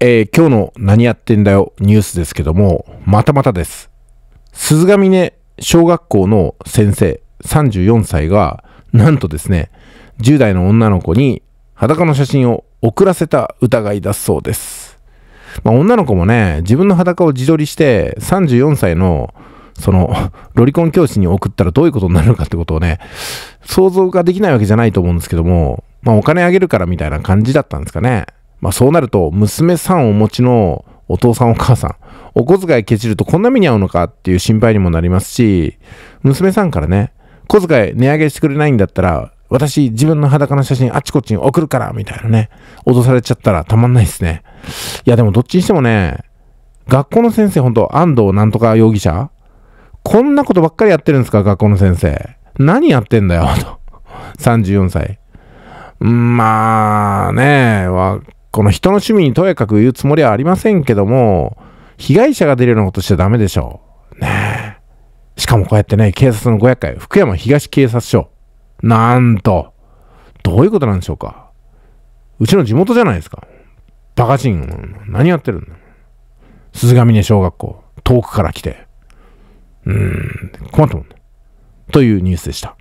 えー、今日の何やってんだよニュースですけども、またまたです。鈴ヶ峰小学校の先生34歳が、なんとですね、10代の女の子に裸の写真を送らせた疑いだそうです。まあ、女の子もね、自分の裸を自撮りして34歳のその、ロリコン教師に送ったらどういうことになるかってことをね、想像ができないわけじゃないと思うんですけども、まあお金あげるからみたいな感じだったんですかね。まあそうなると、娘さんをお持ちのお父さんお母さん、お小遣いけちるとこんな目に遭うのかっていう心配にもなりますし、娘さんからね、小遣い値上げしてくれないんだったら、私自分の裸の写真あちこちに送るからみたいなね、脅されちゃったらたまんないですね。いやでもどっちにしてもね、学校の先生ほんと安藤なんとか容疑者こんなことばっかりやってるんですか学校の先生。何やってんだよ、と。34歳。んまあね、わこの人の趣味にとやかく言うつもりはありませんけども、被害者が出るようなことしちゃダメでしょう。ねえ。しかもこうやってね、警察の500回、福山東警察署。なんと、どういうことなんでしょうか。うちの地元じゃないですか。バカチン、何やってるんだ。鈴ヶ峰小学校、遠くから来て。うーん、困ったもん、ね。というニュースでした。